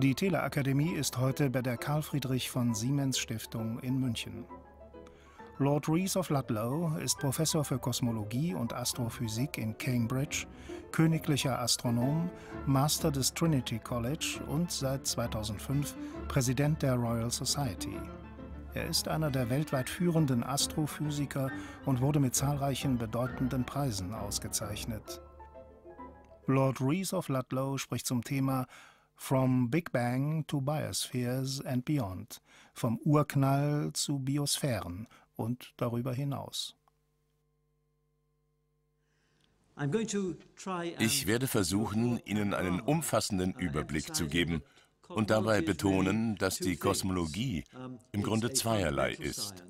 Die Teleakademie ist heute bei der Karl Friedrich von Siemens Stiftung in München. Lord Rees of Ludlow ist Professor für Kosmologie und Astrophysik in Cambridge, königlicher Astronom, Master des Trinity College und seit 2005 Präsident der Royal Society. Er ist einer der weltweit führenden Astrophysiker und wurde mit zahlreichen bedeutenden Preisen ausgezeichnet. Lord Rees of Ludlow spricht zum Thema From Big Bang to Biospheres and Beyond, vom Urknall zu Biosphären und darüber hinaus. Ich werde versuchen, Ihnen einen umfassenden Überblick zu geben und dabei betonen, dass die Kosmologie im Grunde zweierlei ist.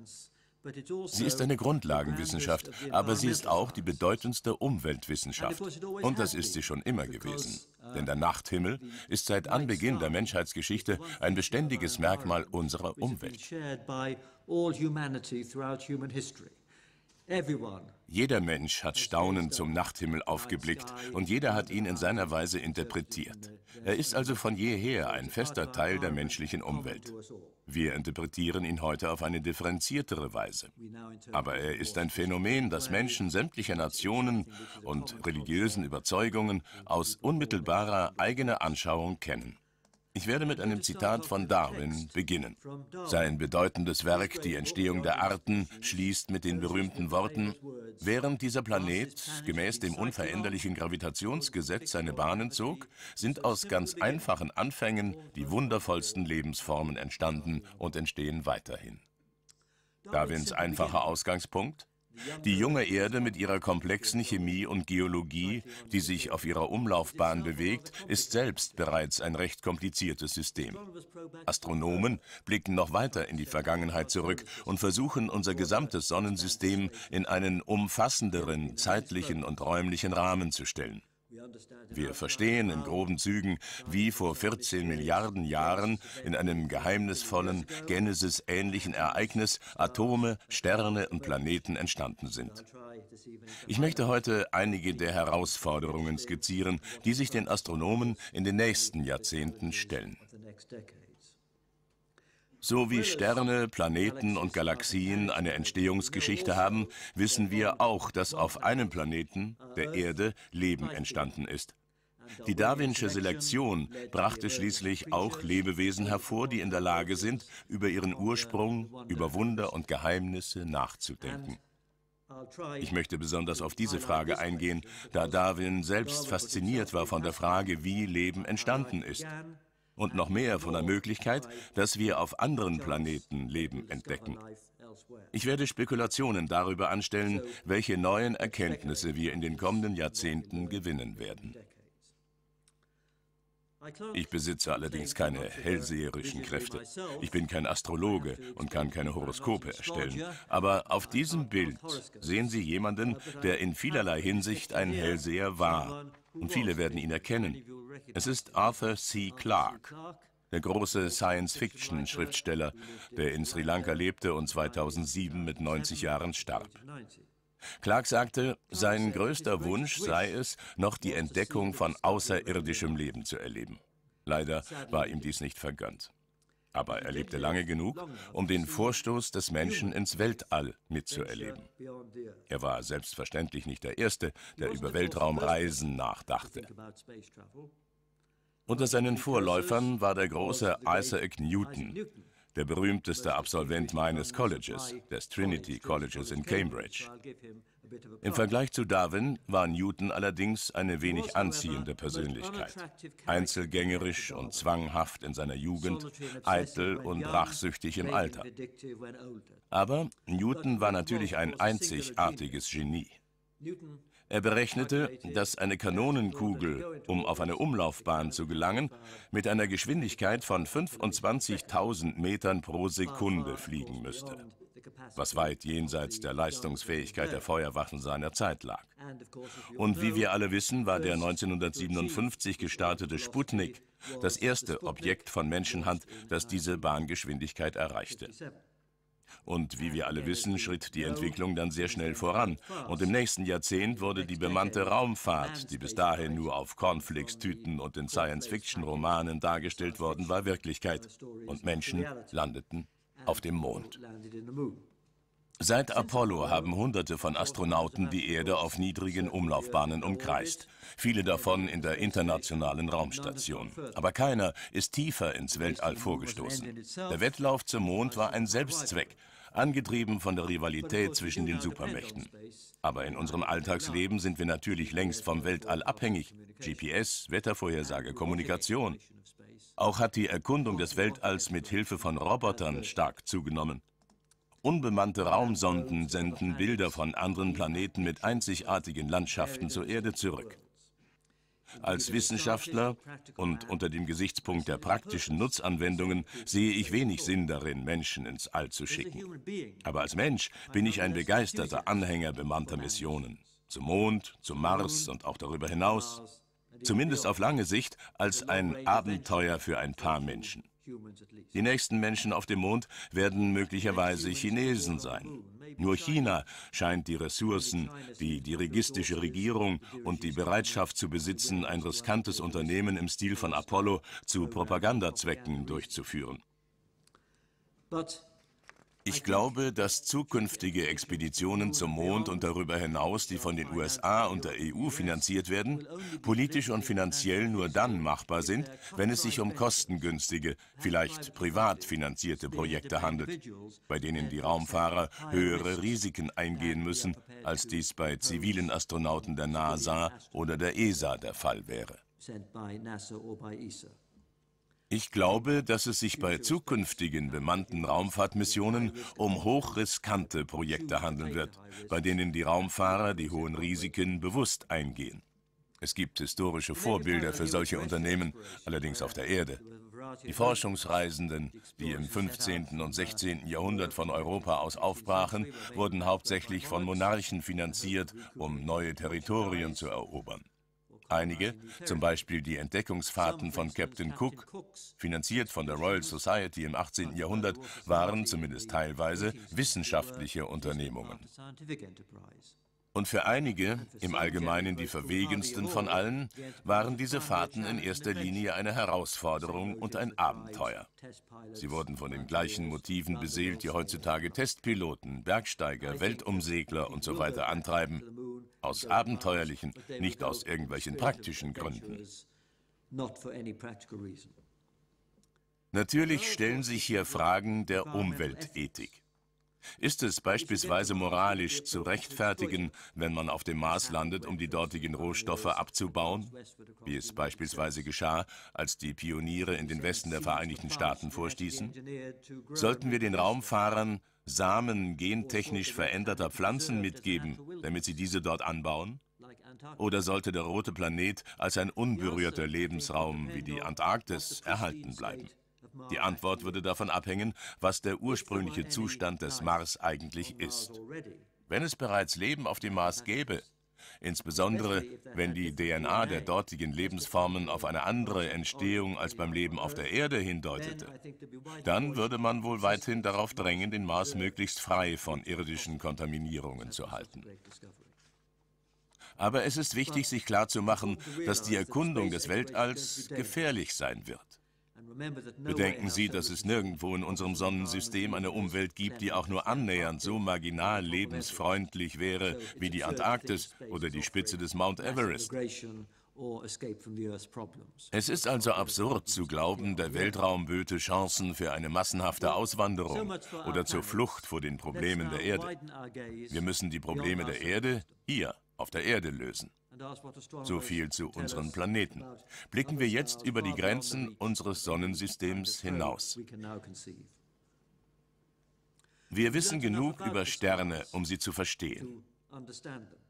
Also sie ist eine Grundlagenwissenschaft, aber sie ist auch die bedeutendste Umweltwissenschaft. Und das ist sie schon immer gewesen. Denn der Nachthimmel ist seit Anbeginn der Menschheitsgeschichte ein beständiges Merkmal unserer Umwelt. Jeder Mensch hat staunend zum Nachthimmel aufgeblickt und jeder hat ihn in seiner Weise interpretiert. Er ist also von jeher ein fester Teil der menschlichen Umwelt. Wir interpretieren ihn heute auf eine differenziertere Weise. Aber er ist ein Phänomen, das Menschen sämtlicher Nationen und religiösen Überzeugungen aus unmittelbarer eigener Anschauung kennen. Ich werde mit einem Zitat von Darwin beginnen. Sein bedeutendes Werk Die Entstehung der Arten schließt mit den berühmten Worten, während dieser Planet gemäß dem unveränderlichen Gravitationsgesetz seine Bahnen zog, sind aus ganz einfachen Anfängen die wundervollsten Lebensformen entstanden und entstehen weiterhin. Darwins einfacher Ausgangspunkt? Die junge Erde mit ihrer komplexen Chemie und Geologie, die sich auf ihrer Umlaufbahn bewegt, ist selbst bereits ein recht kompliziertes System. Astronomen blicken noch weiter in die Vergangenheit zurück und versuchen, unser gesamtes Sonnensystem in einen umfassenderen zeitlichen und räumlichen Rahmen zu stellen. Wir verstehen in groben Zügen, wie vor 14 Milliarden Jahren in einem geheimnisvollen, Genesis-ähnlichen Ereignis Atome, Sterne und Planeten entstanden sind. Ich möchte heute einige der Herausforderungen skizzieren, die sich den Astronomen in den nächsten Jahrzehnten stellen. So wie Sterne, Planeten und Galaxien eine Entstehungsgeschichte haben, wissen wir auch, dass auf einem Planeten, der Erde, Leben entstanden ist. Die darwinsche Selektion brachte schließlich auch Lebewesen hervor, die in der Lage sind, über ihren Ursprung, über Wunder und Geheimnisse nachzudenken. Ich möchte besonders auf diese Frage eingehen, da Darwin selbst fasziniert war von der Frage, wie Leben entstanden ist und noch mehr von der Möglichkeit, dass wir auf anderen Planeten Leben entdecken. Ich werde Spekulationen darüber anstellen, welche neuen Erkenntnisse wir in den kommenden Jahrzehnten gewinnen werden. Ich besitze allerdings keine hellseherischen Kräfte. Ich bin kein Astrologe und kann keine Horoskope erstellen. Aber auf diesem Bild sehen Sie jemanden, der in vielerlei Hinsicht ein Hellseher war und viele werden ihn erkennen. Es ist Arthur C. Clarke, der große Science-Fiction-Schriftsteller, der in Sri Lanka lebte und 2007 mit 90 Jahren starb. Clark sagte, sein größter Wunsch sei es, noch die Entdeckung von außerirdischem Leben zu erleben. Leider war ihm dies nicht vergönnt. Aber er lebte lange genug, um den Vorstoß des Menschen ins Weltall mitzuerleben. Er war selbstverständlich nicht der Erste, der über Weltraumreisen nachdachte. Unter seinen Vorläufern war der große Isaac Newton, der berühmteste Absolvent meines Colleges, des Trinity Colleges in Cambridge. Im Vergleich zu Darwin war Newton allerdings eine wenig anziehende Persönlichkeit. Einzelgängerisch und zwanghaft in seiner Jugend, eitel und rachsüchtig im Alter. Aber Newton war natürlich ein einzigartiges Genie. Er berechnete, dass eine Kanonenkugel, um auf eine Umlaufbahn zu gelangen, mit einer Geschwindigkeit von 25.000 Metern pro Sekunde fliegen müsste was weit jenseits der Leistungsfähigkeit der Feuerwachen seiner Zeit lag. Und wie wir alle wissen, war der 1957 gestartete Sputnik das erste Objekt von Menschenhand, das diese Bahngeschwindigkeit erreichte. Und wie wir alle wissen, schritt die Entwicklung dann sehr schnell voran. Und im nächsten Jahrzehnt wurde die bemannte Raumfahrt, die bis dahin nur auf Cornflakes-Tüten und in Science-Fiction-Romanen dargestellt worden war, Wirklichkeit. Und Menschen landeten auf dem Mond. Seit Apollo haben Hunderte von Astronauten die Erde auf niedrigen Umlaufbahnen umkreist, viele davon in der internationalen Raumstation. Aber keiner ist tiefer ins Weltall vorgestoßen. Der Wettlauf zum Mond war ein Selbstzweck angetrieben von der Rivalität zwischen den Supermächten. Aber in unserem Alltagsleben sind wir natürlich längst vom Weltall abhängig. GPS, Wettervorhersage, Kommunikation. Auch hat die Erkundung des Weltalls mit Hilfe von Robotern stark zugenommen. Unbemannte Raumsonden senden Bilder von anderen Planeten mit einzigartigen Landschaften zur Erde zurück. Als Wissenschaftler und unter dem Gesichtspunkt der praktischen Nutzanwendungen sehe ich wenig Sinn darin, Menschen ins All zu schicken. Aber als Mensch bin ich ein begeisterter Anhänger bemannter Missionen. Zum Mond, zum Mars und auch darüber hinaus. Zumindest auf lange Sicht als ein Abenteuer für ein paar Menschen. Die nächsten Menschen auf dem Mond werden möglicherweise Chinesen sein. Nur China scheint die Ressourcen, die dirigistische Regierung und die Bereitschaft zu besitzen, ein riskantes Unternehmen im Stil von Apollo zu Propagandazwecken durchzuführen. Ich glaube, dass zukünftige Expeditionen zum Mond und darüber hinaus, die von den USA und der EU finanziert werden, politisch und finanziell nur dann machbar sind, wenn es sich um kostengünstige, vielleicht privat finanzierte Projekte handelt, bei denen die Raumfahrer höhere Risiken eingehen müssen, als dies bei zivilen Astronauten der NASA oder der ESA der Fall wäre. E ich glaube, dass es sich bei zukünftigen bemannten Raumfahrtmissionen um hochriskante Projekte handeln wird, bei denen die Raumfahrer die hohen Risiken bewusst eingehen. Es gibt historische Vorbilder für solche Unternehmen, allerdings auf der Erde. Die Forschungsreisenden, die im 15. und 16. Jahrhundert von Europa aus aufbrachen, wurden hauptsächlich von Monarchen finanziert, um neue Territorien zu erobern. Einige, zum Beispiel die Entdeckungsfahrten von Captain Cook, finanziert von der Royal Society im 18. Jahrhundert, waren zumindest teilweise wissenschaftliche Unternehmungen. Und für einige, im Allgemeinen die verwegensten von allen, waren diese Fahrten in erster Linie eine Herausforderung und ein Abenteuer. Sie wurden von den gleichen Motiven beseelt, die heutzutage Testpiloten, Bergsteiger, Weltumsegler usw. So antreiben aus abenteuerlichen, nicht aus irgendwelchen praktischen Gründen. Natürlich stellen sich hier Fragen der Umweltethik. Ist es beispielsweise moralisch zu rechtfertigen, wenn man auf dem Mars landet, um die dortigen Rohstoffe abzubauen, wie es beispielsweise geschah, als die Pioniere in den Westen der Vereinigten Staaten vorstießen? Sollten wir den Raumfahrern Samen gentechnisch veränderter Pflanzen mitgeben, damit sie diese dort anbauen? Oder sollte der rote Planet als ein unberührter Lebensraum wie die Antarktis erhalten bleiben? Die Antwort würde davon abhängen, was der ursprüngliche Zustand des Mars eigentlich ist. Wenn es bereits Leben auf dem Mars gäbe, insbesondere wenn die DNA der dortigen Lebensformen auf eine andere Entstehung als beim Leben auf der Erde hindeutete. Dann würde man wohl weithin darauf drängen, den Mars möglichst frei von irdischen Kontaminierungen zu halten. Aber es ist wichtig, sich klarzumachen, dass die Erkundung des Weltalls gefährlich sein wird. Bedenken Sie, dass es nirgendwo in unserem Sonnensystem eine Umwelt gibt, die auch nur annähernd so marginal lebensfreundlich wäre wie die Antarktis oder die Spitze des Mount Everest. Es ist also absurd zu glauben, der Weltraum böte Chancen für eine massenhafte Auswanderung oder zur Flucht vor den Problemen der Erde. Wir müssen die Probleme der Erde hier auf der Erde lösen. So viel zu unserem Planeten. Blicken wir jetzt über die Grenzen unseres Sonnensystems hinaus. Wir wissen genug über Sterne, um sie zu verstehen.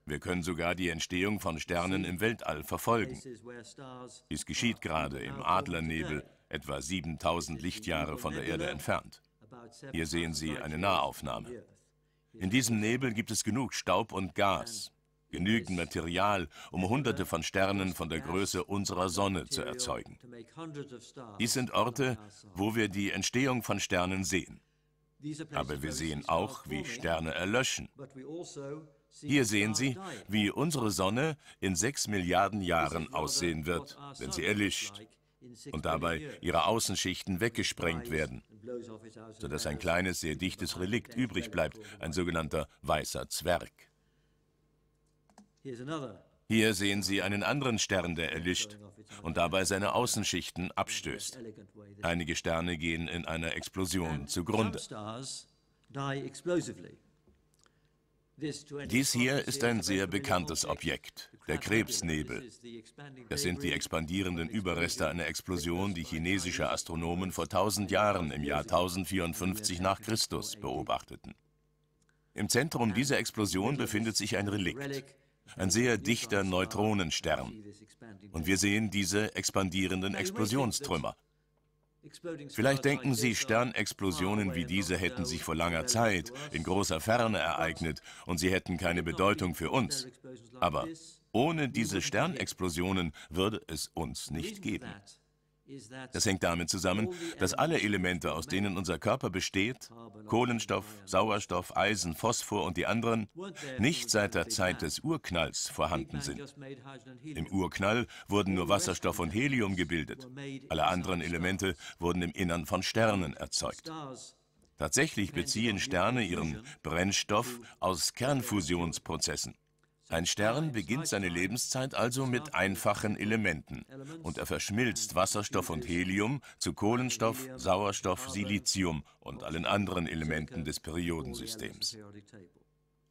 Wir können sogar die Entstehung von Sternen im Weltall verfolgen. Dies geschieht gerade im Adlernebel, etwa 7000 Lichtjahre von der Erde entfernt. Hier sehen Sie eine Nahaufnahme. In diesem Nebel gibt es genug Staub und Gas genügend Material, um hunderte von Sternen von der Größe unserer Sonne zu erzeugen. Dies sind Orte, wo wir die Entstehung von Sternen sehen. Aber wir sehen auch, wie Sterne erlöschen. Also Hier sehen Sie, wie unsere Sonne in sechs Milliarden Jahren aussehen wird, wenn sie erlischt und dabei ihre Außenschichten weggesprengt werden, sodass ein kleines, sehr dichtes Relikt übrig bleibt, ein sogenannter weißer Zwerg. Hier sehen Sie einen anderen Stern, der erlischt und dabei seine Außenschichten abstößt. Einige Sterne gehen in einer Explosion zugrunde. Dies hier ist ein sehr bekanntes Objekt, der Krebsnebel. Das sind die expandierenden Überreste einer Explosion, die chinesische Astronomen vor 1000 Jahren im Jahr 1054 nach Christus beobachteten. Im Zentrum dieser Explosion befindet sich ein Relikt ein sehr dichter Neutronenstern. Und wir sehen diese expandierenden Explosionstrümmer. Vielleicht denken Sie, Sternexplosionen wie diese hätten sich vor langer Zeit, in großer Ferne ereignet und sie hätten keine Bedeutung für uns. Aber ohne diese Sternexplosionen würde es uns nicht geben. Das hängt damit zusammen, dass alle Elemente, aus denen unser Körper besteht, Kohlenstoff, Sauerstoff, Eisen, Phosphor und die anderen, nicht seit der Zeit des Urknalls vorhanden sind. Im Urknall wurden nur Wasserstoff und Helium gebildet. Alle anderen Elemente wurden im Innern von Sternen erzeugt. Tatsächlich beziehen Sterne ihren Brennstoff aus Kernfusionsprozessen. Ein Stern beginnt seine Lebenszeit also mit einfachen Elementen und er verschmilzt Wasserstoff und Helium zu Kohlenstoff, Sauerstoff, Silizium und allen anderen Elementen des Periodensystems.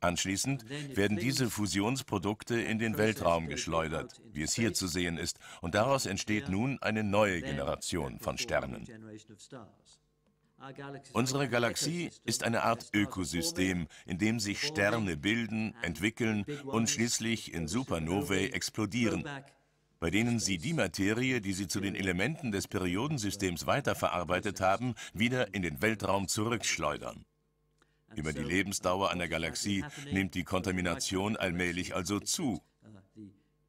Anschließend werden diese Fusionsprodukte in den Weltraum geschleudert, wie es hier zu sehen ist, und daraus entsteht nun eine neue Generation von Sternen. Unsere Galaxie ist eine Art Ökosystem, in dem sich Sterne bilden, entwickeln und schließlich in Supernovae explodieren, bei denen sie die Materie, die sie zu den Elementen des Periodensystems weiterverarbeitet haben, wieder in den Weltraum zurückschleudern. Über die Lebensdauer einer Galaxie nimmt die Kontamination allmählich also zu.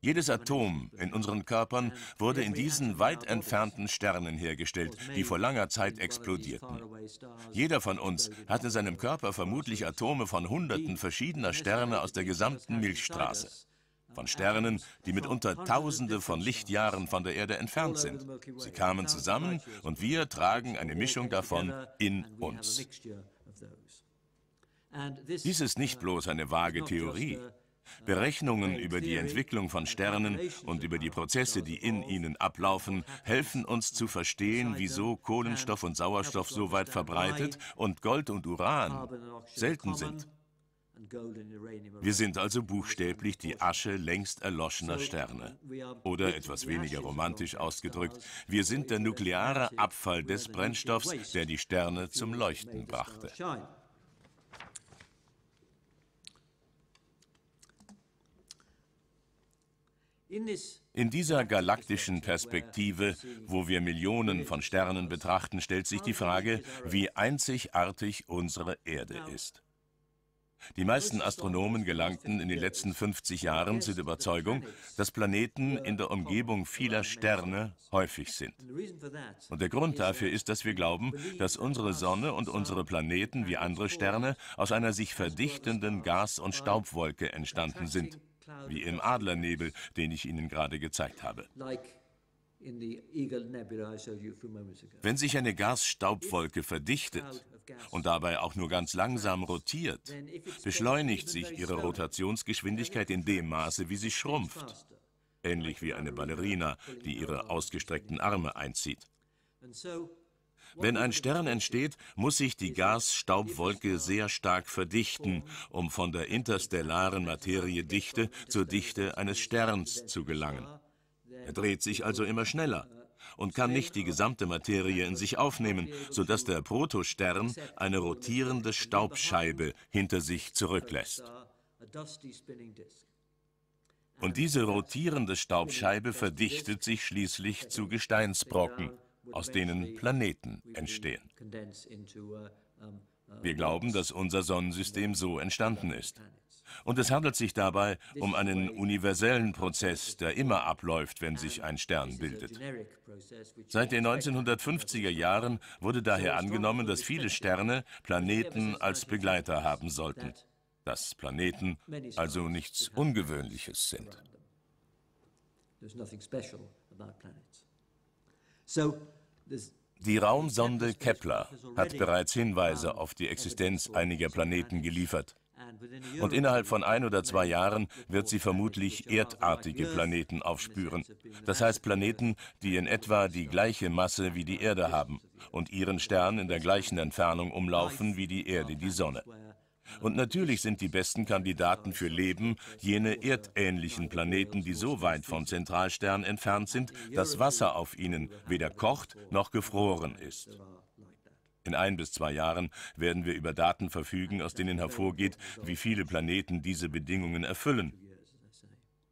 Jedes Atom in unseren Körpern wurde in diesen weit entfernten Sternen hergestellt, die vor langer Zeit explodierten. Jeder von uns hat in seinem Körper vermutlich Atome von Hunderten verschiedener Sterne aus der gesamten Milchstraße. Von Sternen, die mitunter Tausende von Lichtjahren von der Erde entfernt sind. Sie kamen zusammen und wir tragen eine Mischung davon in uns. Dies ist nicht bloß eine vage Theorie. Berechnungen über die Entwicklung von Sternen und über die Prozesse, die in ihnen ablaufen, helfen uns zu verstehen, wieso Kohlenstoff und Sauerstoff so weit verbreitet und Gold und Uran selten sind. Wir sind also buchstäblich die Asche längst erloschener Sterne. Oder etwas weniger romantisch ausgedrückt, wir sind der nukleare Abfall des Brennstoffs, der die Sterne zum Leuchten brachte. In dieser galaktischen Perspektive, wo wir Millionen von Sternen betrachten, stellt sich die Frage, wie einzigartig unsere Erde ist. Die meisten Astronomen gelangten in den letzten 50 Jahren zu der Überzeugung, dass Planeten in der Umgebung vieler Sterne häufig sind. Und der Grund dafür ist, dass wir glauben, dass unsere Sonne und unsere Planeten wie andere Sterne aus einer sich verdichtenden Gas- und Staubwolke entstanden sind wie im Adlernebel, den ich Ihnen gerade gezeigt habe. Wenn sich eine Gasstaubwolke verdichtet und dabei auch nur ganz langsam rotiert, beschleunigt sich ihre Rotationsgeschwindigkeit in dem Maße, wie sie schrumpft, ähnlich wie eine Ballerina, die ihre ausgestreckten Arme einzieht. Wenn ein Stern entsteht, muss sich die Gasstaubwolke sehr stark verdichten, um von der interstellaren Materiedichte zur Dichte eines Sterns zu gelangen. Er dreht sich also immer schneller und kann nicht die gesamte Materie in sich aufnehmen, sodass der Protostern eine rotierende Staubscheibe hinter sich zurücklässt. Und diese rotierende Staubscheibe verdichtet sich schließlich zu Gesteinsbrocken aus denen Planeten entstehen. Wir glauben, dass unser Sonnensystem so entstanden ist. Und es handelt sich dabei um einen universellen Prozess, der immer abläuft, wenn sich ein Stern bildet. Seit den 1950er Jahren wurde daher angenommen, dass viele Sterne Planeten als Begleiter haben sollten, dass Planeten also nichts Ungewöhnliches sind. There's nothing special about planets. So die Raumsonde Kepler hat bereits Hinweise auf die Existenz einiger Planeten geliefert. Und innerhalb von ein oder zwei Jahren wird sie vermutlich erdartige Planeten aufspüren. Das heißt Planeten, die in etwa die gleiche Masse wie die Erde haben und ihren Stern in der gleichen Entfernung umlaufen wie die Erde die Sonne. Und natürlich sind die besten Kandidaten für Leben jene erdähnlichen Planeten, die so weit vom Zentralstern entfernt sind, dass Wasser auf ihnen weder kocht noch gefroren ist. In ein bis zwei Jahren werden wir über Daten verfügen, aus denen hervorgeht, wie viele Planeten diese Bedingungen erfüllen.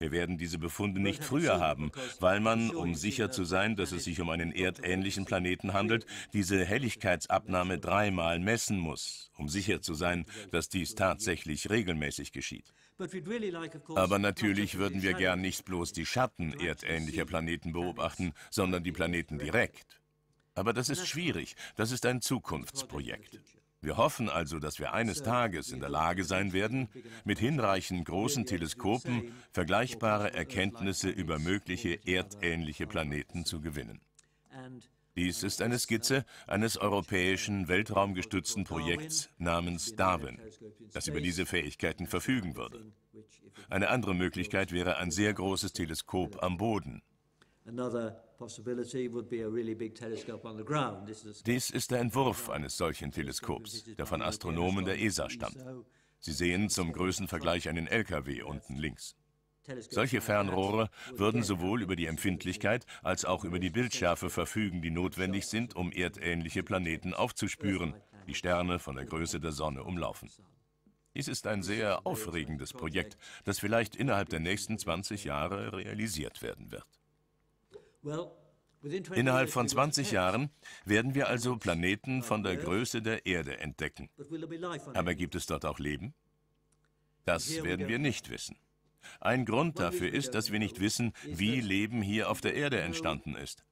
Wir werden diese Befunde nicht früher haben, weil man, um sicher zu sein, dass es sich um einen erdähnlichen Planeten handelt, diese Helligkeitsabnahme dreimal messen muss, um sicher zu sein, dass dies tatsächlich regelmäßig geschieht. Aber natürlich würden wir gern nicht bloß die Schatten erdähnlicher Planeten beobachten, sondern die Planeten direkt. Aber das ist schwierig, das ist ein Zukunftsprojekt. Wir hoffen also, dass wir eines Tages in der Lage sein werden, mit hinreichend großen Teleskopen vergleichbare Erkenntnisse über mögliche erdähnliche Planeten zu gewinnen. Dies ist eine Skizze eines europäischen weltraumgestützten Projekts namens Darwin, das über diese Fähigkeiten verfügen würde. Eine andere Möglichkeit wäre ein sehr großes Teleskop am Boden. Dies ist der Entwurf eines solchen Teleskops, der von Astronomen der ESA e stammt. Sie sehen zum Größenvergleich einen LKW unten links. Solche Fernrohre würden sowohl über die Empfindlichkeit als auch über die Bildschärfe verfügen, die notwendig sind, um erdähnliche Planeten aufzuspüren, die Sterne von der Größe der Sonne umlaufen. Dies ist ein sehr aufregendes Projekt, das vielleicht innerhalb der nächsten 20 Jahre realisiert werden wird. Innerhalb von 20 Jahren werden wir also Planeten von der Größe der Erde entdecken. Aber gibt es dort auch Leben? Das werden wir nicht wissen. Ein Grund dafür ist, dass wir nicht wissen, wie Leben hier auf der Erde entstanden ist.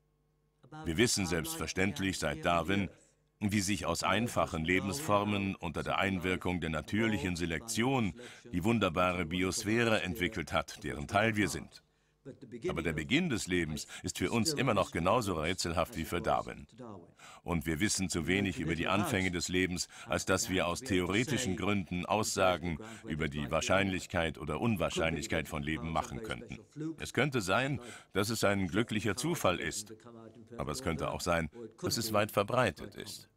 Wir wissen selbstverständlich seit Darwin, wie sich aus einfachen Lebensformen unter der Einwirkung der natürlichen Selektion die wunderbare Biosphäre entwickelt hat, deren Teil wir sind. Aber der Beginn des Lebens ist für uns immer noch genauso rätselhaft wie für Darwin. Und wir wissen zu wenig über die Anfänge des Lebens, als dass wir aus theoretischen Gründen Aussagen über die Wahrscheinlichkeit oder Unwahrscheinlichkeit von Leben machen könnten. Es könnte sein, dass es ein glücklicher Zufall ist, aber es könnte auch sein, dass es weit verbreitet ist.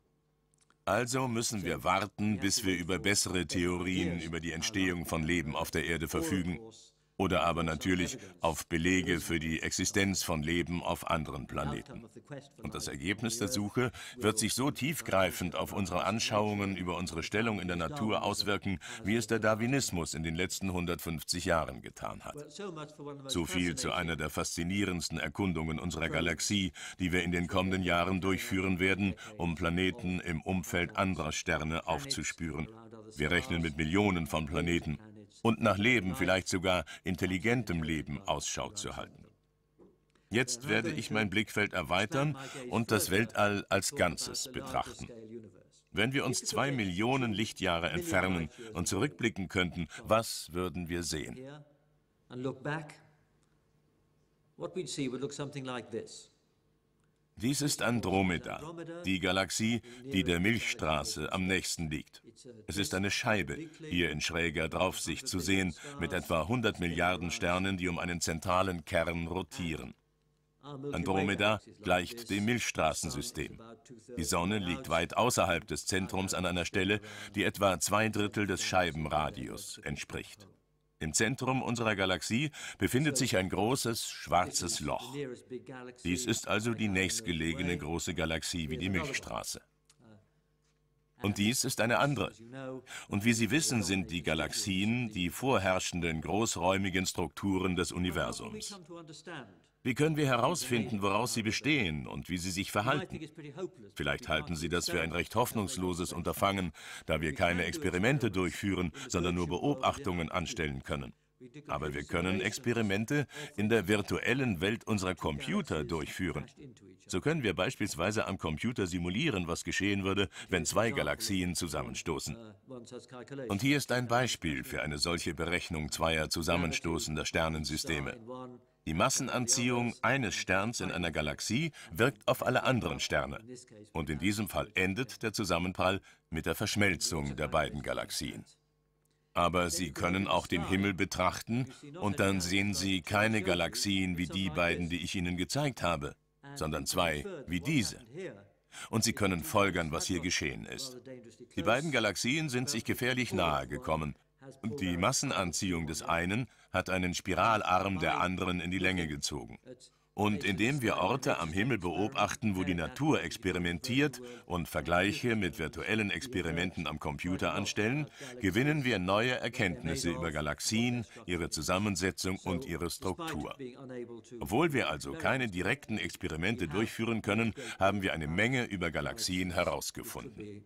Also müssen wir warten, bis wir über bessere Theorien über die Entstehung von Leben auf der Erde verfügen oder aber natürlich auf Belege für die Existenz von Leben auf anderen Planeten. Und das Ergebnis der Suche wird sich so tiefgreifend auf unsere Anschauungen über unsere Stellung in der Natur auswirken, wie es der Darwinismus in den letzten 150 Jahren getan hat. So viel zu einer der faszinierendsten Erkundungen unserer Galaxie, die wir in den kommenden Jahren durchführen werden, um Planeten im Umfeld anderer Sterne aufzuspüren. Wir rechnen mit Millionen von Planeten und nach Leben, vielleicht sogar intelligentem Leben Ausschau zu halten. Jetzt werde ich mein Blickfeld erweitern und das Weltall als Ganzes betrachten. Wenn wir uns zwei Millionen Lichtjahre entfernen und zurückblicken könnten, was würden wir sehen? What we'd see would look something like this. Dies ist Andromeda, die Galaxie, die der Milchstraße am nächsten liegt. Es ist eine Scheibe, hier in schräger Draufsicht zu sehen, mit etwa 100 Milliarden Sternen, die um einen zentralen Kern rotieren. Andromeda gleicht dem Milchstraßensystem. Die Sonne liegt weit außerhalb des Zentrums an einer Stelle, die etwa zwei Drittel des Scheibenradius entspricht. Im Zentrum unserer Galaxie befindet sich ein großes, schwarzes Loch. Dies ist also die nächstgelegene große Galaxie wie die Milchstraße. Uh, Und dies ist eine andere. Und wie Sie wissen, sind die Galaxien die vorherrschenden großräumigen Strukturen des Universums. Wie können wir herausfinden, woraus sie bestehen und wie sie sich verhalten? Vielleicht halten Sie das für ein recht hoffnungsloses Unterfangen, da wir keine Experimente durchführen, sondern nur Beobachtungen anstellen können. Aber wir können Experimente in der virtuellen Welt unserer Computer durchführen. So können wir beispielsweise am Computer simulieren, was geschehen würde, wenn zwei Galaxien zusammenstoßen. Und hier ist ein Beispiel für eine solche Berechnung zweier zusammenstoßender Sternensysteme. Die Massenanziehung eines Sterns in einer Galaxie wirkt auf alle anderen Sterne. Und in diesem Fall endet der Zusammenprall mit der Verschmelzung der beiden Galaxien. Aber Sie können auch den Himmel betrachten und dann sehen Sie keine Galaxien wie die beiden, die ich Ihnen gezeigt habe, sondern zwei wie diese. Und Sie können folgern, was hier geschehen ist. Die beiden Galaxien sind sich gefährlich nahe gekommen die Massenanziehung des einen hat einen Spiralarm der anderen in die Länge gezogen. Und indem wir Orte am Himmel beobachten, wo die Natur experimentiert und Vergleiche mit virtuellen Experimenten am Computer anstellen, gewinnen wir neue Erkenntnisse über Galaxien, ihre Zusammensetzung und ihre Struktur. Obwohl wir also keine direkten Experimente durchführen können, haben wir eine Menge über Galaxien herausgefunden.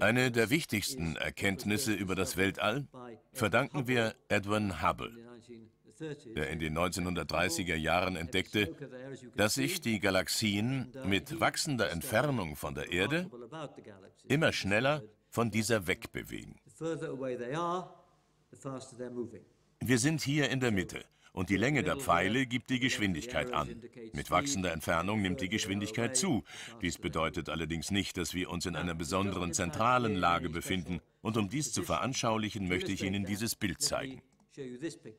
Eine der wichtigsten Erkenntnisse über das Weltall verdanken wir Edwin Hubble, der in den 1930er Jahren entdeckte, dass sich die Galaxien uh, mit wachsender Entfernung von der Erde immer schneller von dieser wegbewegen. Wir sind hier in der Mitte und die Länge der Pfeile gibt die Geschwindigkeit an. Mit wachsender Entfernung nimmt die Geschwindigkeit zu. Dies bedeutet allerdings nicht, dass wir uns in einer besonderen zentralen Lage befinden. Und um dies zu veranschaulichen, möchte ich Ihnen dieses Bild zeigen.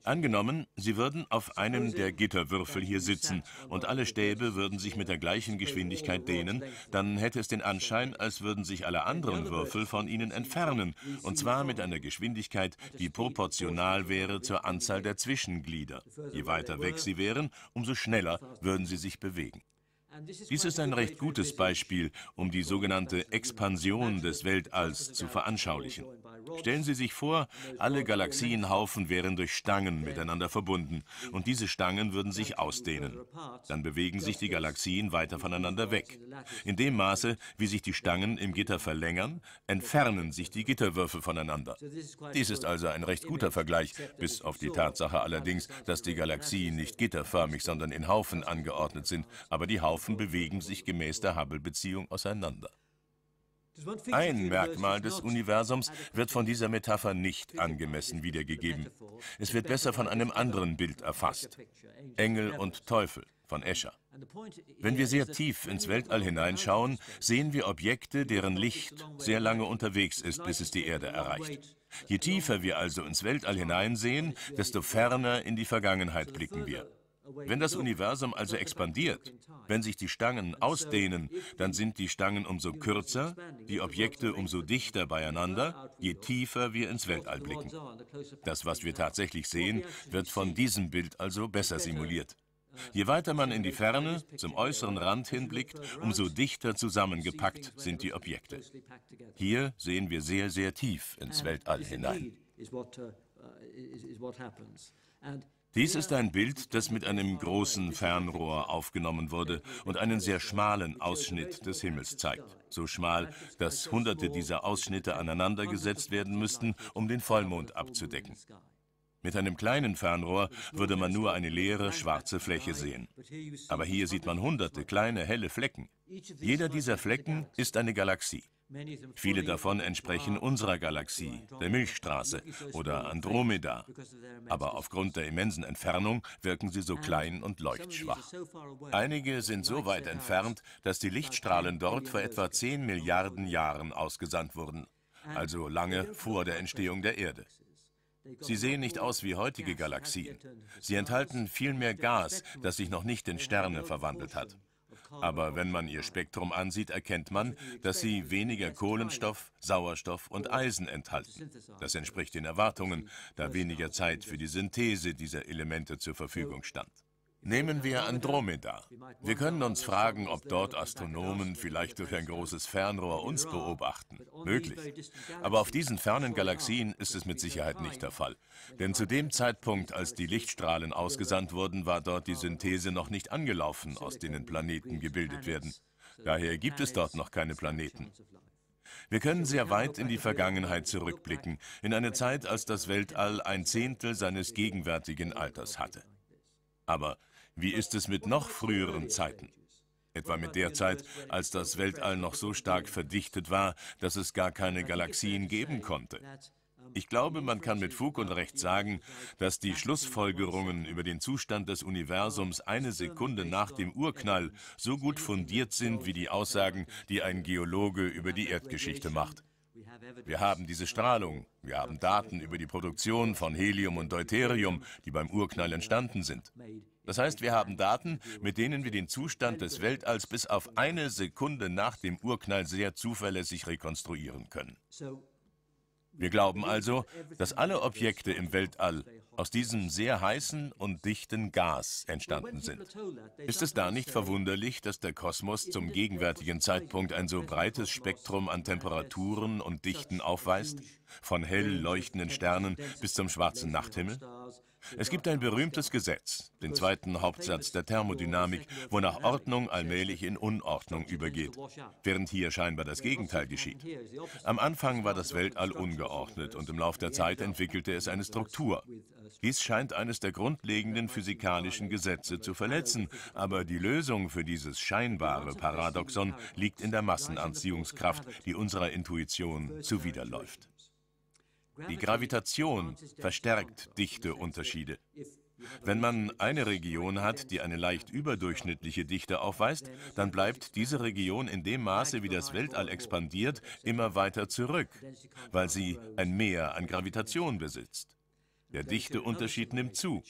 Angenommen, Sie würden auf einem der Gitterwürfel hier sitzen und alle Stäbe würden sich mit der gleichen Geschwindigkeit dehnen, dann hätte es den Anschein, als würden sich alle anderen Würfel von Ihnen entfernen, und zwar mit einer Geschwindigkeit, die proportional wäre zur Anzahl der Zwischenglieder. Je weiter weg Sie wären, umso schneller würden Sie sich bewegen. Dies ist ein recht gutes Beispiel, um die sogenannte Expansion des Weltalls zu veranschaulichen. Stellen Sie sich vor, alle Galaxienhaufen wären durch Stangen miteinander verbunden und diese Stangen würden sich ausdehnen. Dann bewegen sich die Galaxien weiter voneinander weg. In dem Maße, wie sich die Stangen im Gitter verlängern, entfernen sich die Gitterwürfe voneinander. Dies ist also ein recht guter Vergleich, bis auf die Tatsache allerdings, dass die Galaxien nicht gitterförmig, sondern in Haufen angeordnet sind, aber die Haufen Kurven bewegen sich gemäß der Hubble-Beziehung auseinander. Ein Merkmal des Universums wird von dieser Metapher nicht angemessen wiedergegeben. Es wird besser von einem anderen Bild erfasst. Engel und Teufel von Escher. Wenn wir sehr tief ins Weltall hineinschauen, sehen wir Objekte, deren Licht sehr lange unterwegs ist, bis es die Erde erreicht. Je tiefer wir also ins Weltall hineinsehen, desto ferner in die Vergangenheit blicken wir. Wenn das Universum also expandiert, wenn sich die Stangen ausdehnen, dann sind die Stangen umso kürzer, die Objekte umso dichter beieinander, je tiefer wir ins Weltall blicken. Das, was wir tatsächlich sehen, wird von diesem Bild also besser simuliert. Je weiter man in die Ferne, zum äußeren Rand hinblickt, umso dichter zusammengepackt sind die Objekte. Hier sehen wir sehr, sehr tief ins Weltall hinein. Dies ist ein Bild, das mit einem großen Fernrohr aufgenommen wurde und einen sehr schmalen Ausschnitt des Himmels zeigt. So schmal, dass hunderte dieser Ausschnitte aneinandergesetzt werden müssten, um den Vollmond abzudecken. Mit einem kleinen Fernrohr würde man nur eine leere, schwarze Fläche sehen. Aber hier sieht man hunderte kleine, helle Flecken. Jeder dieser Flecken ist eine Galaxie. Viele davon entsprechen unserer Galaxie, der Milchstraße oder Andromeda. Aber aufgrund der immensen Entfernung wirken sie so klein und leuchtschwach. Einige sind so weit entfernt, dass die Lichtstrahlen dort vor etwa 10 Milliarden Jahren ausgesandt wurden, also lange vor der Entstehung der Erde. Sie sehen nicht aus wie heutige Galaxien. Sie enthalten viel mehr Gas, das sich noch nicht in Sterne verwandelt hat. Aber wenn man ihr Spektrum ansieht, erkennt man, dass sie weniger Kohlenstoff, Sauerstoff und Eisen enthalten. Das entspricht den Erwartungen, da weniger Zeit für die Synthese dieser Elemente zur Verfügung stand. Nehmen wir Andromeda. Wir können uns fragen, ob dort Astronomen vielleicht durch ein großes Fernrohr uns beobachten. Möglich. Aber auf diesen fernen Galaxien ist es mit Sicherheit nicht der Fall. Denn zu dem Zeitpunkt, als die Lichtstrahlen ausgesandt wurden, war dort die Synthese noch nicht angelaufen, aus denen Planeten gebildet werden. Daher gibt es dort noch keine Planeten. Wir können sehr weit in die Vergangenheit zurückblicken, in eine Zeit, als das Weltall ein Zehntel seines gegenwärtigen Alters hatte. Aber wie ist es mit noch früheren Zeiten? Etwa mit der Zeit, als das Weltall noch so stark verdichtet war, dass es gar keine Galaxien geben konnte. Ich glaube, man kann mit Fug und Recht sagen, dass die Schlussfolgerungen über den Zustand des Universums eine Sekunde nach dem Urknall so gut fundiert sind wie die Aussagen, die ein Geologe über die Erdgeschichte macht. Wir haben diese Strahlung, wir haben Daten über die Produktion von Helium und Deuterium, die beim Urknall entstanden sind. Das heißt, wir haben Daten, mit denen wir den Zustand des Weltalls bis auf eine Sekunde nach dem Urknall sehr zuverlässig rekonstruieren können. Wir glauben also, dass alle Objekte im Weltall aus diesem sehr heißen und dichten Gas entstanden sind. Ist es da nicht verwunderlich, dass der Kosmos zum gegenwärtigen Zeitpunkt ein so breites Spektrum an Temperaturen und Dichten aufweist? Von hell leuchtenden Sternen bis zum schwarzen Nachthimmel? Es gibt ein berühmtes Gesetz, den zweiten Hauptsatz der Thermodynamik, wonach Ordnung allmählich in Unordnung übergeht, während hier scheinbar das Gegenteil geschieht. Am Anfang war das Weltall ungeordnet und im Laufe der Zeit entwickelte es eine Struktur. Dies scheint eines der grundlegenden physikalischen Gesetze zu verletzen, aber die Lösung für dieses scheinbare Paradoxon liegt in der Massenanziehungskraft, die unserer Intuition zuwiderläuft. Die Gravitation verstärkt Dichteunterschiede. Wenn man eine Region hat, die eine leicht überdurchschnittliche Dichte aufweist, dann bleibt diese Region in dem Maße, wie das Weltall expandiert, immer weiter zurück, weil sie ein Mehr an Gravitation besitzt. Der Dichteunterschied nimmt zu.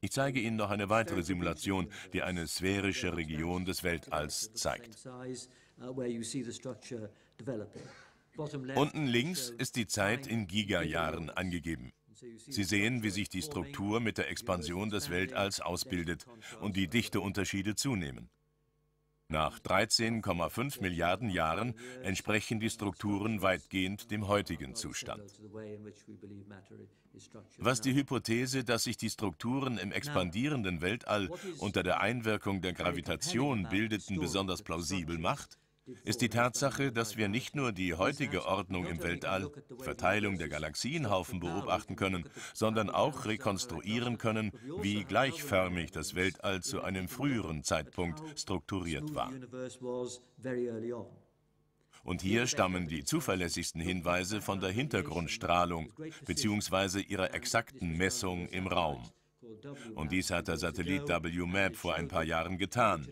Ich zeige Ihnen noch eine weitere Simulation, die eine sphärische Region des Weltalls zeigt. Unten links ist die Zeit in Gigajahren angegeben. Sie sehen, wie sich die Struktur mit der Expansion des Weltalls ausbildet und die Dichteunterschiede zunehmen. Nach 13,5 Milliarden Jahren entsprechen die Strukturen weitgehend dem heutigen Zustand. Was die Hypothese, dass sich die Strukturen im expandierenden Weltall unter der Einwirkung der Gravitation bildeten, besonders plausibel macht, ist die Tatsache, dass wir nicht nur die heutige Ordnung im Weltall, Verteilung der Galaxienhaufen beobachten können, sondern auch rekonstruieren können, wie gleichförmig das Weltall zu einem früheren Zeitpunkt strukturiert war. Und hier stammen die zuverlässigsten Hinweise von der Hintergrundstrahlung bzw. ihrer exakten Messung im Raum. Und dies hat der Satellit WMAP vor ein paar Jahren getan.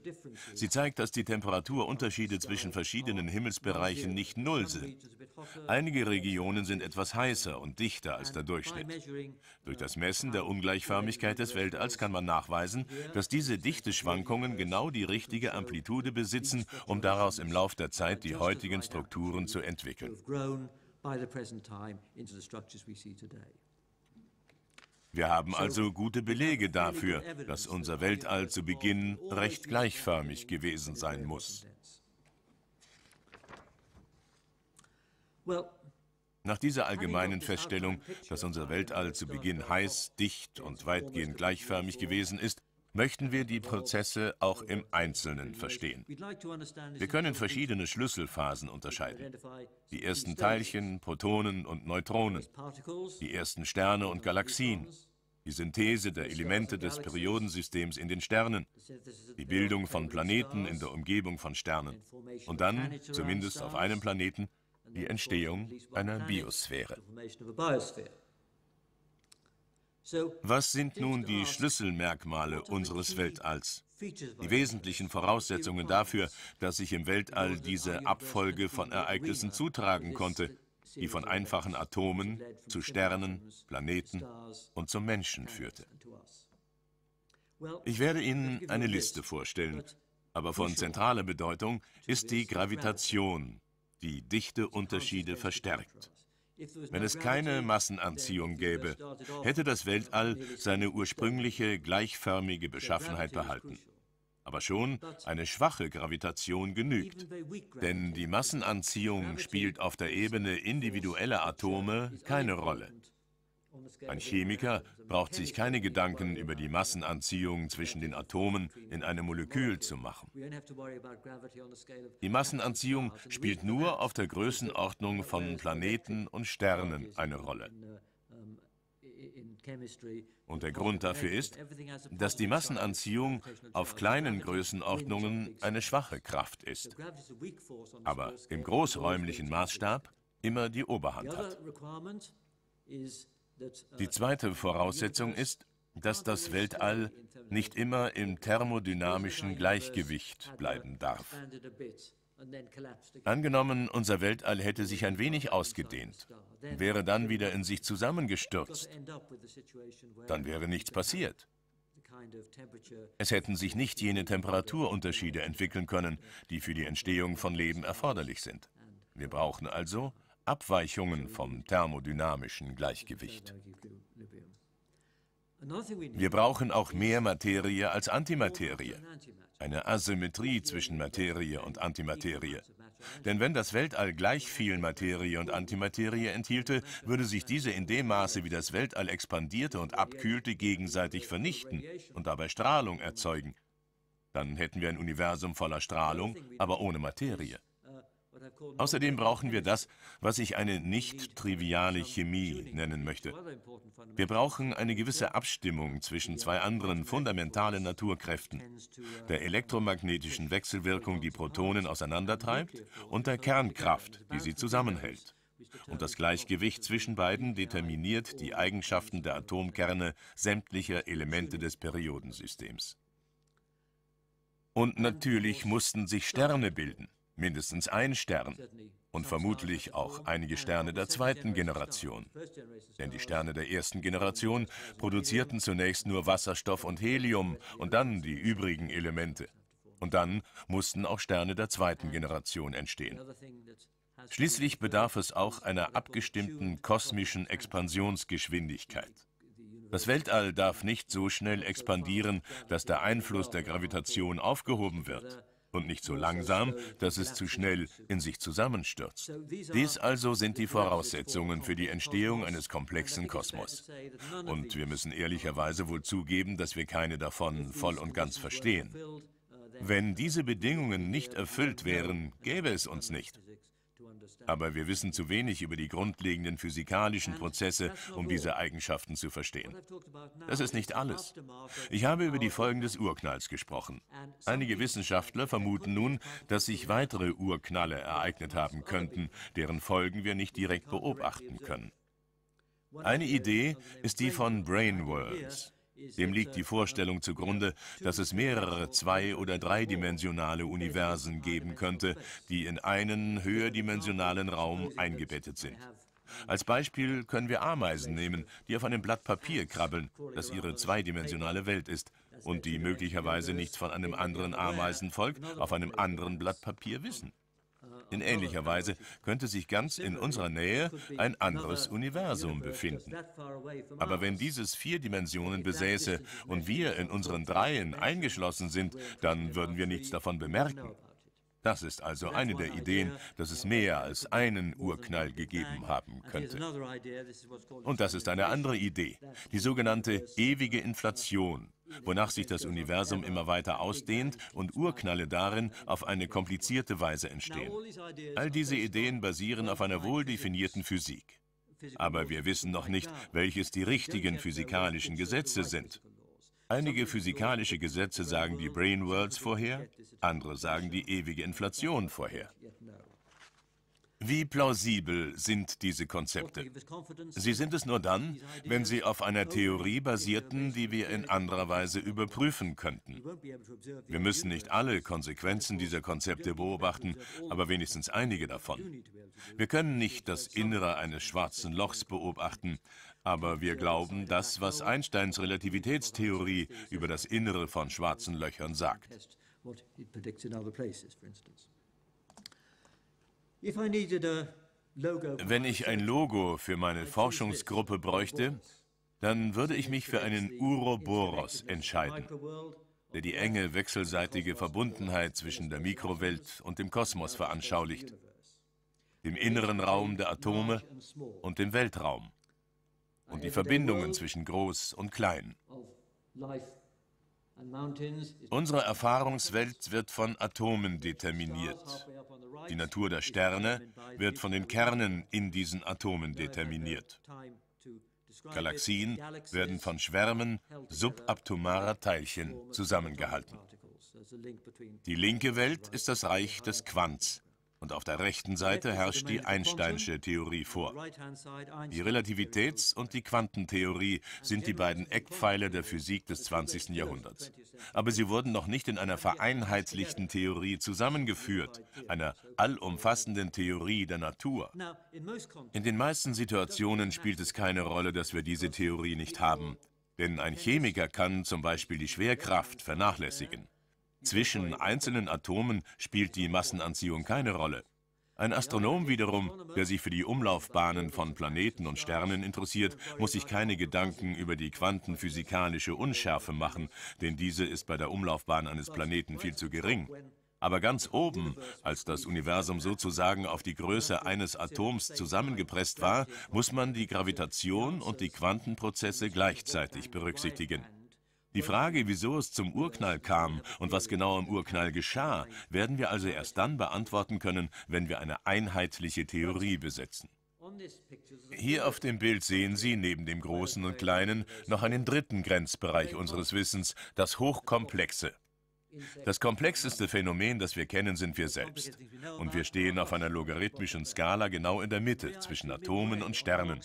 Sie zeigt, dass die Temperaturunterschiede zwischen verschiedenen Himmelsbereichen nicht null sind. Einige Regionen sind etwas heißer und dichter als der Durchschnitt. Durch das uh, Messen der Ungleichförmigkeit des Weltalls kann man nachweisen, dass diese Dichteschwankungen genau die richtige Amplitude besitzen, um daraus im Lauf der Zeit die heutigen Strukturen zu entwickeln. by the present time into the structures we see today. Wir haben also gute Belege dafür, dass unser Weltall zu Beginn recht gleichförmig gewesen sein muss. Nach dieser allgemeinen Feststellung, dass unser Weltall zu Beginn heiß, dicht und weitgehend gleichförmig gewesen ist, möchten wir die Prozesse auch im Einzelnen verstehen. Wir können verschiedene Schlüsselphasen unterscheiden. Die ersten Teilchen, Protonen und Neutronen, die ersten Sterne und Galaxien, die Synthese der Elemente des Periodensystems in den Sternen, die Bildung von Planeten in der Umgebung von Sternen und dann, zumindest auf einem Planeten, die Entstehung einer Biosphäre. Was sind nun die Schlüsselmerkmale unseres Weltalls? Die wesentlichen Voraussetzungen dafür, dass sich im Weltall diese Abfolge von Ereignissen zutragen konnte, die von einfachen Atomen zu Sternen, Planeten und zum Menschen führte. Ich werde Ihnen eine Liste vorstellen, aber von zentraler Bedeutung ist die Gravitation, die dichte Unterschiede verstärkt. Wenn es keine Massenanziehung gäbe, hätte das Weltall seine ursprüngliche gleichförmige Beschaffenheit behalten. Aber schon eine schwache Gravitation genügt, denn die Massenanziehung spielt auf der Ebene individueller Atome keine Rolle. Ein Chemiker also braucht sich keine Gedanken über die Massenanziehung zwischen den Atomen in einem Molekül zu machen. Die Massenanziehung spielt nur auf der Größenordnung von Planeten und Sternen eine Rolle. Uh, und der Grund dafür ist, dass die Massenanziehung auf kleinen Größenordnungen eine schwache Kraft ist, aber im großräumlichen Maßstab immer die Oberhand hat. Die zweite Voraussetzung ist, dass das Weltall nicht immer im thermodynamischen Gleichgewicht bleiben darf. Angenommen, unser Weltall hätte sich ein wenig ausgedehnt, wäre dann wieder in sich zusammengestürzt, dann wäre nichts passiert. Es hätten sich nicht jene Temperaturunterschiede entwickeln können, die für die Entstehung von Leben erforderlich sind. Wir brauchen also Abweichungen vom thermodynamischen Gleichgewicht. Wir brauchen auch mehr Materie als Antimaterie, eine Asymmetrie zwischen Materie und Antimaterie. Denn wenn das Weltall gleich viel Materie und Antimaterie enthielte, würde sich diese in dem Maße, wie das Weltall expandierte und abkühlte, gegenseitig vernichten und dabei Strahlung erzeugen. Dann hätten wir ein Universum voller Strahlung, aber ohne Materie. Außerdem brauchen wir das, was ich eine nicht triviale Chemie nennen möchte. Wir brauchen eine gewisse Abstimmung zwischen zwei anderen fundamentalen Naturkräften, der elektromagnetischen Wechselwirkung, die Protonen auseinandertreibt, und der Kernkraft, die sie zusammenhält. Und das Gleichgewicht zwischen beiden determiniert die Eigenschaften der Atomkerne sämtlicher Elemente des Periodensystems. Und natürlich mussten sich Sterne bilden mindestens ein Stern und vermutlich auch einige Sterne der zweiten Generation. Denn die Sterne der ersten Generation produzierten zunächst nur Wasserstoff und Helium und dann die übrigen Elemente. Und dann mussten auch Sterne der zweiten Generation entstehen. Schließlich bedarf es auch einer abgestimmten kosmischen Expansionsgeschwindigkeit. Das Weltall darf nicht so schnell expandieren, dass der Einfluss der Gravitation aufgehoben wird und nicht so langsam, dass es zu schnell in sich zusammenstürzt. Dies also sind die Voraussetzungen für die Entstehung eines komplexen Kosmos. Und wir müssen ehrlicherweise wohl zugeben, dass wir keine davon voll und ganz verstehen. Uh, Wenn diese Bedingungen nicht uh, erfüllt wären, gäbe es uns nicht. Aber wir wissen zu wenig über die grundlegenden physikalischen Prozesse, um diese Eigenschaften zu verstehen. Das ist nicht alles. Ich habe über die Folgen des Urknalls gesprochen. Einige Wissenschaftler vermuten nun, dass sich weitere Urknalle ereignet haben könnten, deren Folgen wir nicht direkt beobachten können. Eine Idee ist die von Brainworms. Dem liegt die äh, Vorstellung zugrunde, dass es mehrere zwei- oder äh, dreidimensionale äh, Universen geben könnte, die in einen höherdimensionalen Raum eingebettet sind. Als Beispiel können wir Ameisen nehmen, die auf einem Blatt Papier krabbeln, das ihre zweidimensionale Welt ist und die möglicherweise nichts von einem anderen Ameisenvolk auf einem anderen Blatt Papier wissen. In ähnlicher Weise könnte sich ganz in unserer Nähe ein anderes Universum befinden. Aber wenn dieses vier Dimensionen besäße und wir in unseren Dreien eingeschlossen sind, dann würden wir nichts davon bemerken. Das ist also eine der Ideen, dass es mehr als einen Urknall gegeben haben könnte. Und das ist eine andere Idee, die sogenannte ewige Inflation, wonach sich das Universum immer weiter ausdehnt und Urknalle darin auf eine komplizierte Weise entstehen. All diese Ideen basieren auf einer wohldefinierten Physik. Aber wir wissen noch nicht, welches die richtigen physikalischen Gesetze sind. Einige physikalische Gesetze sagen die Brainworlds vorher, andere sagen die ewige Inflation vorher. Wie plausibel sind diese Konzepte? Sie sind es nur dann, wenn sie auf einer Theorie basierten, die wir in anderer Weise überprüfen könnten. Wir müssen nicht alle Konsequenzen dieser Konzepte beobachten, aber wenigstens einige davon. Wir können nicht das Innere eines schwarzen Lochs beobachten, aber wir glauben das, was Einsteins Relativitätstheorie über das Innere von schwarzen Löchern sagt. Wenn ich ein Logo für meine Forschungsgruppe bräuchte, dann würde ich mich für einen Uroboros entscheiden, der die enge wechselseitige Verbundenheit zwischen der Mikrowelt und dem Kosmos veranschaulicht, dem inneren Raum der Atome und dem Weltraum und die Verbindungen zwischen Groß und Klein. Unsere Erfahrungswelt wird von Atomen determiniert. Die Natur der Sterne wird von den Kernen in diesen Atomen determiniert. Galaxien werden von Schwärmen subatomarer Teilchen zusammengehalten. Die linke Welt ist das Reich des Quants, und auf der rechten Seite herrscht die Einsteinsche Theorie vor. Die Relativitäts- und die Quantentheorie sind die beiden Eckpfeiler der Physik des 20. Jahrhunderts. Aber sie wurden noch nicht in einer vereinheitlichten Theorie zusammengeführt, einer allumfassenden Theorie der Natur. In den meisten Situationen spielt es keine Rolle, dass wir diese Theorie nicht haben, denn ein Chemiker kann zum Beispiel die Schwerkraft vernachlässigen. Zwischen einzelnen Atomen spielt die Massenanziehung keine Rolle. Ein Astronom wiederum, der sich für die Umlaufbahnen von Planeten und Sternen interessiert, muss sich keine Gedanken über die quantenphysikalische Unschärfe machen, denn diese ist bei der Umlaufbahn eines Planeten viel zu gering. Aber ganz oben, als das Universum sozusagen auf die Größe eines Atoms zusammengepresst war, muss man die Gravitation und die Quantenprozesse gleichzeitig berücksichtigen. Die Frage, wieso es zum Urknall kam und was genau im Urknall geschah, werden wir also erst dann beantworten können, wenn wir eine einheitliche Theorie besetzen. Hier auf dem Bild sehen Sie neben dem Großen und Kleinen noch einen dritten Grenzbereich unseres Wissens, das Hochkomplexe. Das komplexeste Phänomen, das wir kennen, sind wir selbst. Und wir stehen auf einer logarithmischen Skala genau in der Mitte zwischen Atomen und Sternen.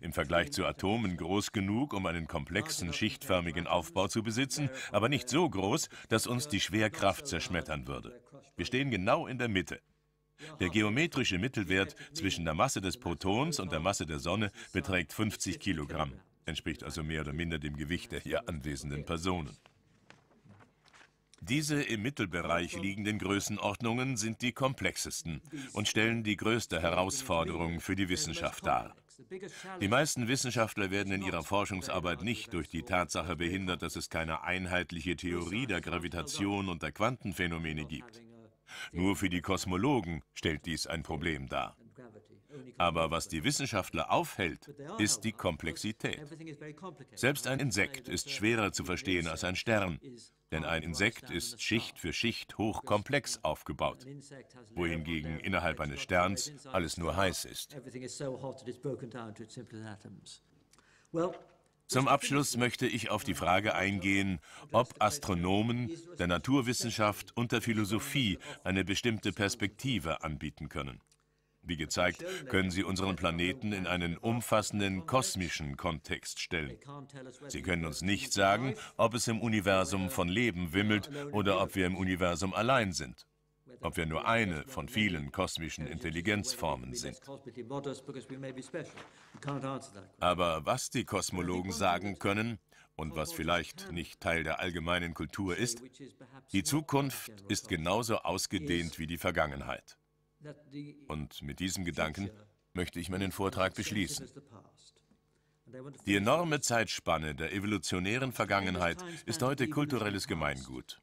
Im Vergleich zu Atomen groß genug, um einen komplexen, schichtförmigen Aufbau zu besitzen, aber nicht so groß, dass uns die Schwerkraft zerschmettern würde. Wir stehen genau in der Mitte. Der geometrische Mittelwert zwischen der Masse des Protons und der Masse der Sonne beträgt 50 Kilogramm, entspricht also mehr oder minder dem Gewicht der hier anwesenden Personen. Diese im Mittelbereich liegenden Größenordnungen sind die komplexesten und stellen die größte Herausforderung für die Wissenschaft dar. Die meisten Wissenschaftler werden in ihrer Forschungsarbeit nicht durch die Tatsache behindert, dass es keine einheitliche Theorie der Gravitation und der Quantenphänomene gibt. Nur für die Kosmologen stellt dies ein Problem dar. Aber was die Wissenschaftler aufhält, ist die Komplexität. Selbst ein Insekt ist schwerer zu verstehen als ein Stern denn ein Insekt ist Schicht für Schicht hochkomplex aufgebaut, wohingegen innerhalb eines Sterns alles nur heiß ist. Zum Abschluss möchte ich auf die Frage eingehen, ob Astronomen der Naturwissenschaft und der Philosophie eine bestimmte Perspektive anbieten können. Wie gezeigt, können sie unseren Planeten in einen umfassenden kosmischen Kontext stellen. Sie können uns nicht sagen, ob es im Universum von Leben wimmelt oder ob wir im Universum allein sind, ob wir nur eine von vielen kosmischen Intelligenzformen sind. Aber was die Kosmologen sagen können, und was vielleicht nicht Teil der allgemeinen Kultur ist, die Zukunft ist genauso ausgedehnt wie die Vergangenheit. Und mit diesem Gedanken möchte ich meinen Vortrag beschließen. Die enorme Zeitspanne der evolutionären Vergangenheit ist heute kulturelles Gemeingut.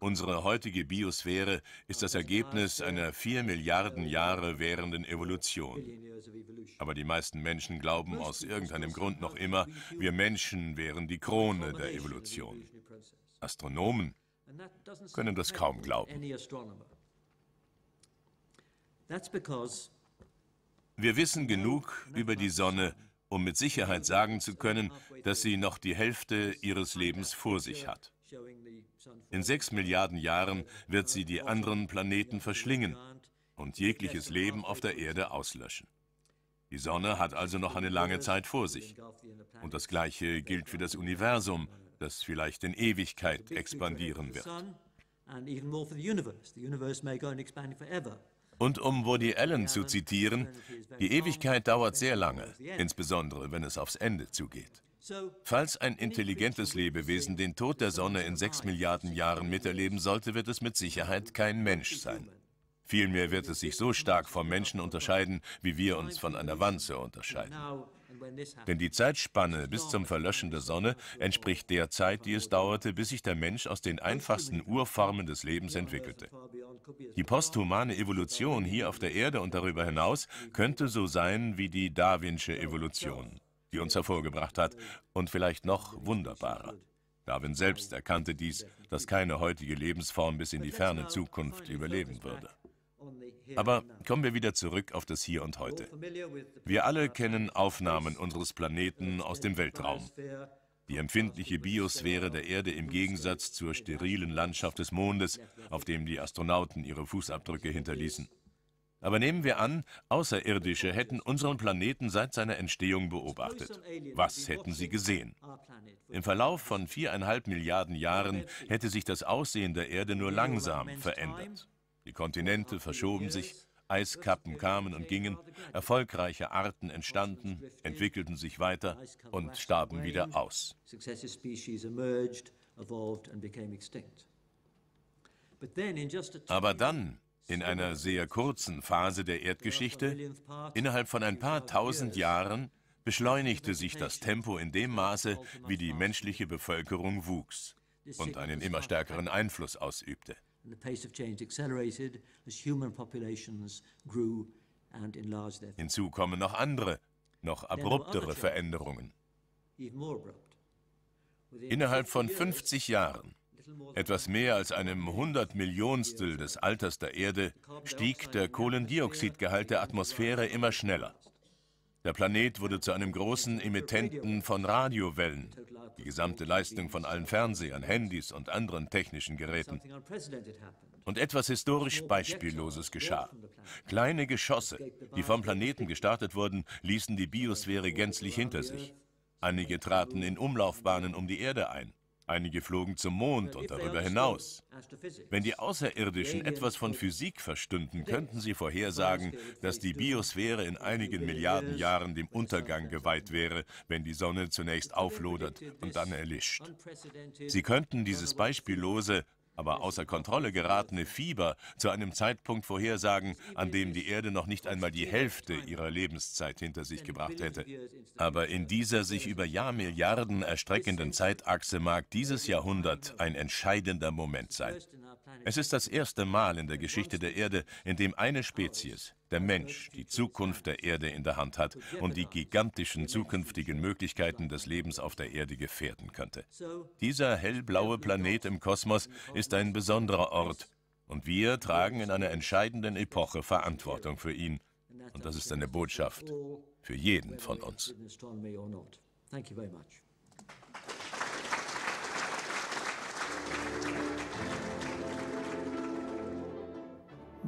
Unsere heutige Biosphäre ist das Ergebnis einer uh, vier Milliarden uh, Jahre währenden uh, Evolution. Aber die meisten Menschen glauben aus irgendeinem Grund noch immer, wir Menschen wären die Krone der Evolution. Astronomen können das kaum glauben. Wir wissen genug über die Sonne, um mit Sicherheit sagen zu können, dass sie noch die Hälfte ihres Lebens vor sich hat. In sechs Milliarden Jahren wird sie die anderen Planeten verschlingen und jegliches Leben auf der Erde auslöschen. Die Sonne hat also noch eine lange Zeit vor sich. Und das Gleiche gilt für das Universum, das vielleicht in Ewigkeit expandieren wird. Und um Woody Allen zu zitieren, die Ewigkeit dauert sehr lange, insbesondere wenn es aufs Ende zugeht. Falls ein intelligentes Lebewesen den Tod der Sonne in sechs Milliarden Jahren miterleben sollte, wird es mit Sicherheit kein Mensch sein. Vielmehr wird es sich so stark vom Menschen unterscheiden, wie wir uns von einer Wanze unterscheiden. Denn die Zeitspanne bis zum Verlöschen der Sonne entspricht der Zeit, die es dauerte, bis sich der Mensch aus den einfachsten Urformen des Lebens entwickelte. Die posthumane Evolution hier auf der Erde und darüber hinaus könnte so sein wie die darwinsche Evolution, die uns hervorgebracht hat und vielleicht noch wunderbarer. Darwin selbst erkannte dies, dass keine heutige Lebensform bis in die ferne Zukunft überleben würde. Aber kommen wir wieder zurück auf das Hier und Heute. Wir alle kennen Aufnahmen unseres Planeten aus dem Weltraum. Die empfindliche Biosphäre der Erde im Gegensatz zur sterilen Landschaft des Mondes, auf dem die Astronauten ihre Fußabdrücke hinterließen. Aber nehmen wir an, Außerirdische hätten unseren Planeten seit seiner Entstehung beobachtet. Was hätten sie gesehen? Im Verlauf von viereinhalb Milliarden Jahren hätte sich das Aussehen der Erde nur langsam verändert. Die Kontinente verschoben sich, Eiskappen kamen und gingen, erfolgreiche Arten entstanden, entwickelten sich weiter und starben wieder aus. Aber dann, in einer sehr kurzen Phase der Erdgeschichte, innerhalb von ein paar tausend Jahren, beschleunigte sich das Tempo in dem Maße, wie die menschliche Bevölkerung wuchs und einen immer stärkeren Einfluss ausübte and the pace of change accelerated as human populations grew and enlarged their Hinzu kommen noch andere, noch abruptere Veränderungen. Innerhalb von 50 Jahren, etwas mehr als einem Hundertmillionstel des Alters der Erde, stieg der Kohlendioxidgehalt der Atmosphäre immer schneller. Der Planet wurde zu einem großen Emittenten von Radiowellen, die gesamte Leistung von allen Fernsehern, Handys und anderen technischen Geräten. Und etwas historisch Beispielloses geschah. Kleine Geschosse, die vom Planeten gestartet wurden, ließen die Biosphäre gänzlich hinter sich. Einige traten in Umlaufbahnen um die Erde ein. Einige flogen zum Mond und darüber hinaus. Wenn die Außerirdischen etwas von Physik verstünden, könnten sie vorhersagen, dass die Biosphäre in einigen Milliarden Jahren dem Untergang geweiht wäre, wenn die Sonne zunächst auflodert und dann erlischt. Sie könnten dieses beispiellose aber außer Kontrolle geratene Fieber zu einem Zeitpunkt vorhersagen, an dem die Erde noch nicht einmal die Hälfte ihrer Lebenszeit hinter sich gebracht hätte. Aber in dieser sich über Jahrmilliarden erstreckenden Zeitachse mag dieses Jahrhundert ein entscheidender Moment sein. Es ist das erste Mal in der Geschichte der Erde, in dem eine Spezies, der Mensch die Zukunft der Erde in der Hand hat und die gigantischen zukünftigen Möglichkeiten des Lebens auf der Erde gefährden könnte. Dieser hellblaue Planet im Kosmos ist ein besonderer Ort und wir tragen in einer entscheidenden Epoche Verantwortung für ihn. Und das ist eine Botschaft für jeden von uns. Thank you very much.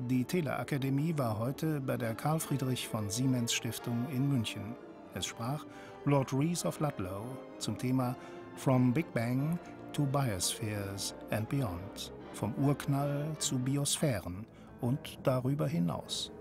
Die Teleakademie war heute bei der Karl Friedrich von Siemens Stiftung in München. Es sprach Lord Rees of Ludlow zum Thema From Big Bang to Biospheres and Beyond, vom Urknall zu Biosphären und darüber hinaus.